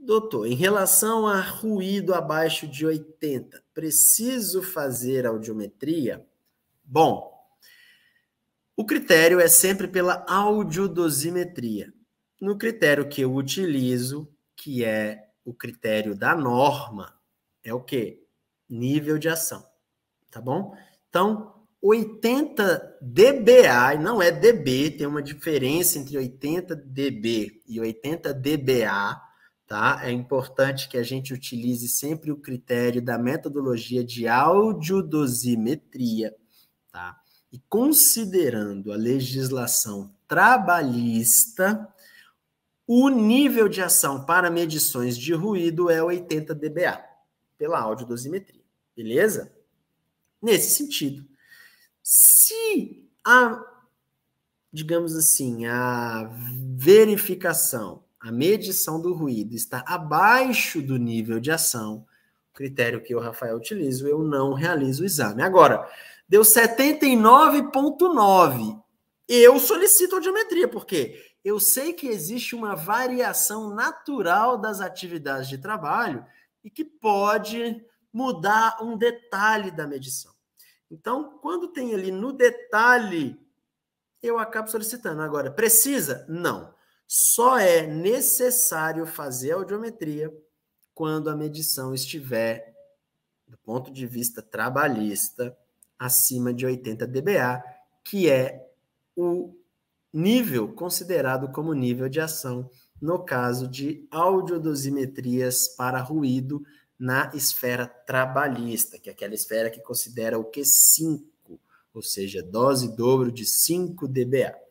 Doutor, em relação a ruído abaixo de 80, preciso fazer audiometria? Bom, o critério é sempre pela audiodosimetria. No critério que eu utilizo, que é o critério da norma, é o quê? Nível de ação, tá bom? Então, 80 dBA, e não é dB, tem uma diferença entre 80 dB e 80 dBA Tá? É importante que a gente utilize sempre o critério da metodologia de audiodosimetria, tá? E considerando a legislação trabalhista, o nível de ação para medições de ruído é 80 dBA, pela audiodosimetria, beleza? Nesse sentido, se a, digamos assim, a verificação a medição do ruído está abaixo do nível de ação, critério que o Rafael utiliza, eu não realizo o exame. Agora, deu 79,9. Eu solicito audiometria, porque eu sei que existe uma variação natural das atividades de trabalho e que pode mudar um detalhe da medição. Então, quando tem ali no detalhe, eu acabo solicitando. Agora, precisa? Não. Só é necessário fazer a audiometria quando a medição estiver, do ponto de vista trabalhista, acima de 80 dBA, que é o nível considerado como nível de ação no caso de audiodosimetrias para ruído na esfera trabalhista, que é aquela esfera que considera o Q5, ou seja, dose dobro de 5 dBA.